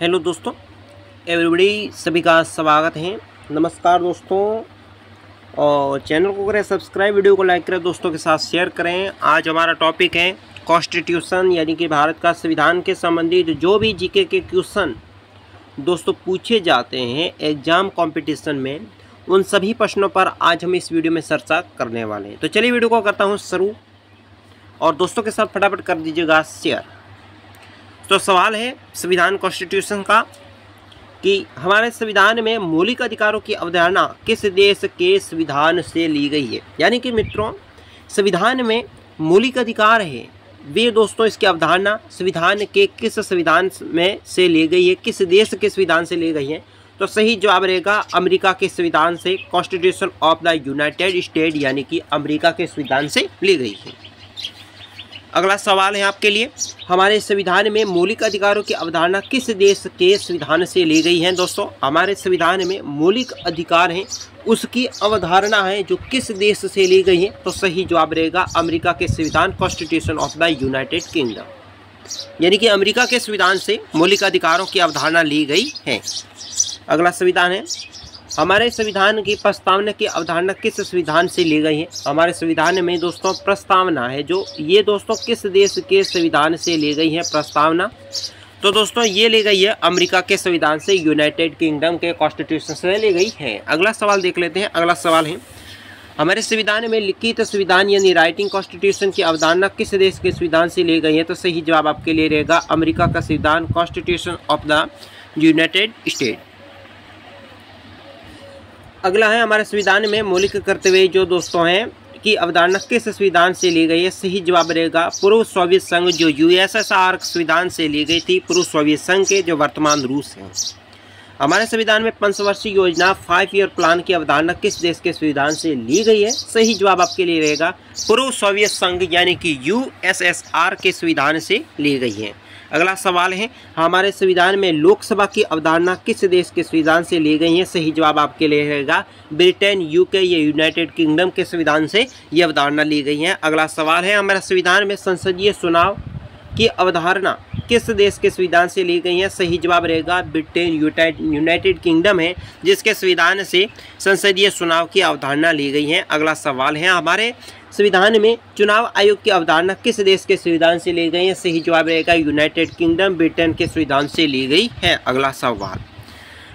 hello दोस्तों everybody सभी का स्वागत है नमस्कार दोस्तों और चैनल को करें सब्सक्राइब वीडियो को लाइक करें दोस्तों के साथ शेयर करें आज हमारा टॉपिक है कॉन्स्टिट्यूशन यानी कि भारत का संविधान के संबंधित जो भी जीके के क्वेश्चन दोस्तों पूछे जाते हैं एग्जाम कंपटीशन में उन सभी प्रश्नों पर आज हम इस वीडियो में चर्चा करने वाले हैं तो चलिए वीडियो को करता हूँ शुरू और दोस्तों के साथ फटाफट कर दीजिएगा शेयर तो सवाल है संविधान कॉन्स्टिट्यूशन का कि हमारे संविधान में मौलिक अधिकारों की अवधारणा किस देश के संविधान से ली गई है यानी कि मित्रों संविधान में मौलिक अधिकार है वे दोस्तों इसकी अवधारणा संविधान के किस संविधान में से ले गई है किस देश के संविधान से ले गई है तो सही जवाब रहेगा अमेरिका के संविधान से constitution of the United State यानी कि अमेरिका के संविधान से ली गई है अगला सवाल है आपके लिए हमारे संविधान में मौलिक अधिकारों की अवधारणा किस देश के संविधान से ली गई है दोस्तों हमारे संविधान में मौलिक अधिकार हैं उसकी अवधारणा है जो किस देश से ली गई है तो सही जवाब रहेगा अमेरिका के संविधान constitution of the United Kingdom यानी कि अमेरिका के संविधान से मौलिक अधिकारों की अवधारणा ली गई है अगला संविधान है हमारे संविधान की प्रस्तावना की अवधारणा किस संविधान से ली गई है हमारे संविधान में दोस्तों प्रस्तावना है जो ये दोस्तों किस देश के संविधान से ली गई है प्रस्तावना तो दोस्तों ये ली गई है अमेरिका के संविधान से यूनाइटेड किंगडम के कॉन्स्टिट्यूशन से ली गई है अगला सवाल देख लेते हैं अगला सवाल है हमारे संविधान में लिखित संविधान यानी राइटिंग कॉन्स्टिट्यूशन की अवधारणा किस देश के संविधान से ली गई है तो सही जवाब आपके लिए रहेगा अमेरिका का संविधान constitution of the United State अगला है हमारे संविधान में मौलिक कर्तव्य जो दोस्तों हैं कि अवधारणा किस संविधान से ली गई है सही जवाब रहेगा पूर्व सोवियत संघ जो यूएसएसआर संविधान से ली गई थी पूर्व सोवियत संघ के जो वर्तमान रूस हैं हमारे संविधान में पंचवर्षीय योजना फाइव ईयर प्लान की अवधारणा किस देश के संविधान से ली गई है सही जवाब आपके लिए रहेगा पूर्व सोवियत संघ यानी कि यू के संविधान से ली गई है अगला सवाल है हमारे संविधान में लोकसभा की अवधारणा किस देश के संविधान से ली गई है सही जवाब आपके लिए रहेगा ब्रिटेन यूके या यूनाइटेड किंगडम के संविधान से ये अवधारणा ली गई है अगला सवाल है हमारे संविधान में संसदीय चुनाव की अवधारणा किस देश के संविधान से ली गई हैं सही जवाब रहेगा ब्रिटेन यूनाइटेड किंगडम है जिसके संविधान से संसदीय चुनाव की अवधारणा ली गई है अगला सवाल है हमारे संविधान में चुनाव आयोग की अवधारणा किस देश के संविधान से ली गई है सही जवाब रहेगा यूनाइटेड किंगडम ब्रिटेन के संविधान से ली गई है अगला सवाल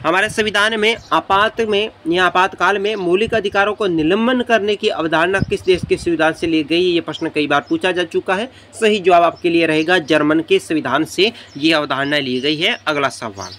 हमारे संविधान में आपात में या आपातकाल में मौलिक अधिकारों को निलंबन करने की अवधारणा किस देश के संविधान से ली गई है ये प्रश्न कई बार पूछा जा चुका है सही जवाब आपके लिए रहेगा जर्मन के संविधान से ये अवधारणा ली गई है अगला सवाल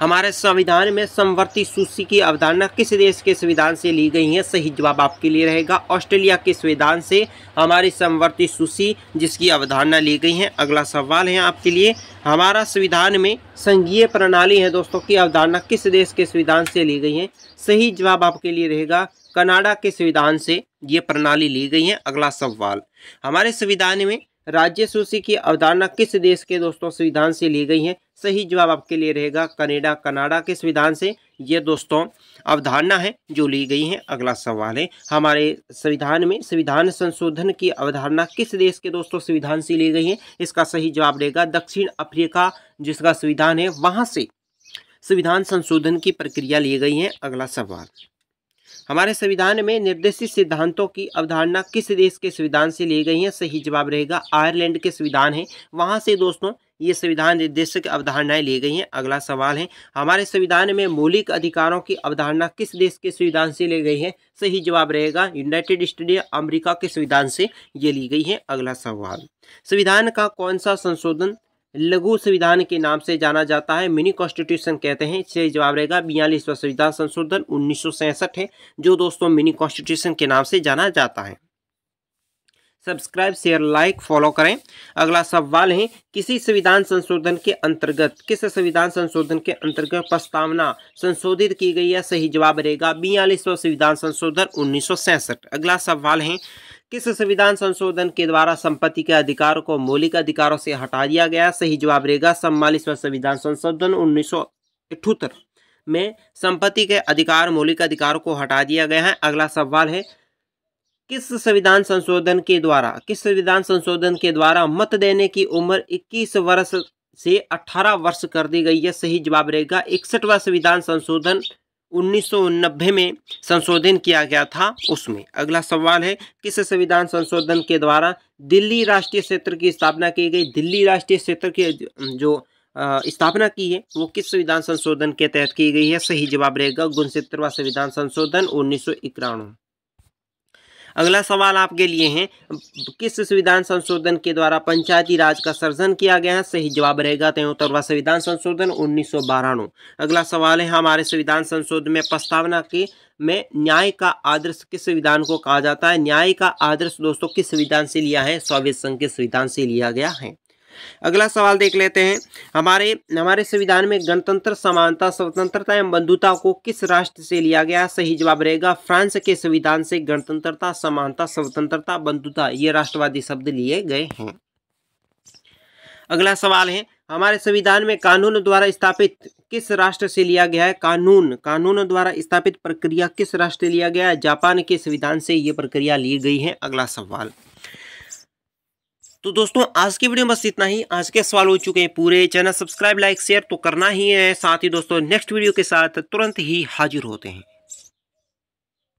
हमारे संविधान में समवर्ती सूची की अवधारणा किस देश के संविधान से ली गई है सही जवाब आपके लिए रहेगा ऑस्ट्रेलिया के संविधान से हमारी समवर्ती सूची जिसकी अवधारणा ली गई है अगला सवाल है आपके लिए हमारा संविधान में संघीय प्रणाली है दोस्तों की अवधारणा किस देश के संविधान से ली गई है सही जवाब आपके लिए रहेगा कनाडा के संविधान से ये प्रणाली ली गई है अगला सवाल हमारे संविधान में राज्य सूची की अवधारणा किस देश के दोस्तों संविधान से ली गई है सही जवाब आपके लिए रहेगा कनेडा कनाडा के संविधान से ये दोस्तों अवधारणा है जो ली गई है अगला सवाल है हमारे संविधान में संविधान संशोधन की अवधारणा किस देश के दोस्तों संविधान से ली गई है इसका सही जवाब रहेगा दक्षिण अफ्रीका जिसका संविधान है वहाँ से संविधान संशोधन की प्रक्रिया ली गई है अगला सवाल हमारे संविधान में निर्देशित सिद्धांतों की अवधारणा किस देश के संविधान से ली गई है सही जवाब रहेगा आयरलैंड के संविधान है वहाँ से दोस्तों ये संविधान निर्देशक अवधारणाएं ली गई हैं अगला सवाल है हमारे संविधान में मौलिक अधिकारों की अवधारणा किस देश के संविधान से ली गई है सही जवाब रहेगा यूनाइटेड स्टेट अमेरिका के संविधान से ये ली गई है अगला सवाल संविधान का कौन सा संशोधन लघु संविधान के नाम से जाना जाता है मिनी कॉन्स्टिट्यूशन कहते हैं इससे जवाब रहेगा बयालीसवा संविधान संशोधन उन्नीस है जो दोस्तों मिनी कॉन्स्टिट्यूशन के नाम से जाना जाता है सब्सक्राइब शेयर लाइक फॉलो करें अगला सवाल है किसी संविधान संशोधन के अंतर्गत किस संविधान संशोधन के अंतर्गत प्रस्तावना संशोधित की गई है सही जवाब रहेगा बयालीसवा संविधान संशोधन उन्नीस अगला सवाल है किस संविधान संशोधन के द्वारा संपत्ति के अधिकार को मौलिक अधिकारों से हटा दिया गया सही जवाब रहेगा सम्मालीसवा संविधान संशोधन उन्नीस में संपत्ति के अधिकार मौलिक अधिकारों को हटा दिया गया है अगला सवाल है किस संविधान संशोधन के द्वारा किस संविधान संशोधन के द्वारा मत देने की उम्र 21 वर्ष से 18 वर्ष कर दी गई है सही जवाब रहेगा इकसठवा संविधान संशोधन उन्नीस में संशोधन किया गया था उसमें अगला सवाल है किस संविधान संशोधन के द्वारा दिल्ली राष्ट्रीय क्षेत्र की स्थापना की गई दिल्ली राष्ट्रीय क्षेत्र की जो स्थापना की है वो किस संविधान संशोधन के तहत की गई है सही जवाब रहेगा गुणसत्तरवा संविधान संशोधन उन्नीस अगला सवाल आपके लिए है किस संविधान संशोधन के द्वारा पंचायती राज का सर्जन किया गया है सही जवाब रहेगा तेहत्तरवा तो संविधान संशोधन उन्नीस सौ अगला सवाल है हमारे संविधान संशोधन में प्रस्तावना के में न्याय का आदर्श किस संविधान को कहा जाता है न्याय का आदर्श दोस्तों किस संविधान से लिया है सोवियत संघ के संविधान से लिया गया है अगला सवाल देख लेते हैं हमारे हमारे संविधान में गणतंत्र समानता स्वतंत्रता एवं बंधुता को किस राष्ट्र से लिया गया सही जवाब रहेगा फ्रांस के संविधान से गणतंत्रता समानता स्वतंत्रता बंधुता ये राष्ट्रवादी शब्द लिए गए हैं अगला सवाल है हमारे संविधान में कानून द्वारा स्थापित किस राष्ट्र से लिया गया है कानून कानून द्वारा स्थापित प्रक्रिया किस राष्ट्र से लिया गया है जापान के संविधान से ये प्रक्रिया ली गई है अगला सवाल तो दोस्तों आज की वीडियो में बस इतना ही आज के सवाल हो चुके हैं पूरे चैनल सब्सक्राइब लाइक शेयर तो करना ही है साथ ही दोस्तों नेक्स्ट वीडियो के साथ तुरंत ही हाजिर होते हैं